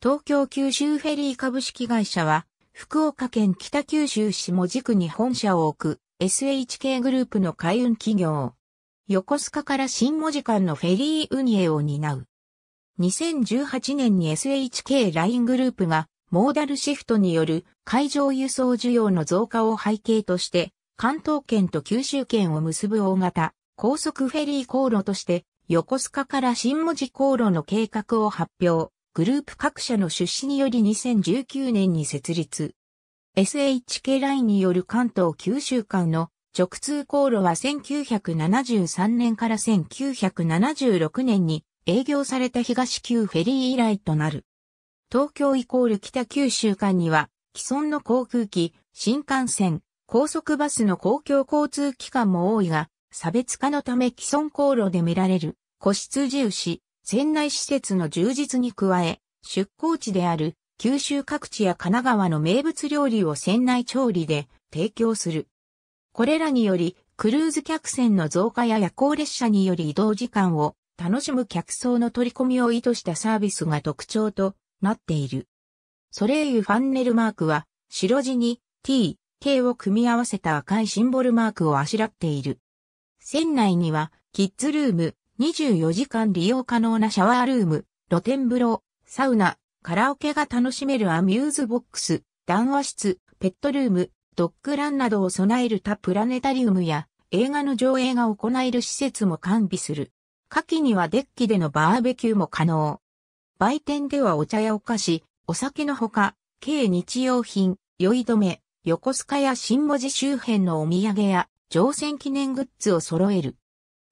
東京九州フェリー株式会社は、福岡県北九州市も司区に本社を置く SHK グループの海運企業。横須賀から新文字間のフェリー運営を担う。2018年に SHK ライングループがモーダルシフトによる海上輸送需要の増加を背景として、関東圏と九州圏を結ぶ大型高速フェリー航路として横須賀から新文字航路の計画を発表。グループ各社の出資により2019年に設立。SHK ラインによる関東九州間の直通航路は1973年から1976年に営業された東急フェリー以来となる。東京イコール北九州間には既存の航空機、新幹線、高速バスの公共交通機関も多いが、差別化のため既存航路で見られる個室重視、船内施設の充実に加え、出港地である九州各地や神奈川の名物料理を船内調理で提供する。これらにより、クルーズ客船の増加や夜行列車により移動時間を楽しむ客層の取り込みを意図したサービスが特徴となっている。ソレイユファンネルマークは白地に T、K を組み合わせた赤いシンボルマークをあしらっている。船内にはキッズルーム、24時間利用可能なシャワールーム、露天風呂、サウナ、カラオケが楽しめるアミューズボックス、談話室、ペットルーム、ドッグランなどを備える他プラネタリウムや映画の上映が行える施設も完備する。夏季にはデッキでのバーベキューも可能。売店ではお茶やお菓子、お酒のほか、軽日用品、酔い止め、横須賀や新文字周辺のお土産や乗船記念グッズを揃える。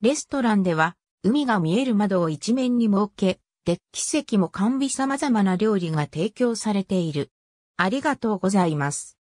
レストランでは海が見える窓を一面に設け、デッキ席も完備様々な料理が提供されている。ありがとうございます。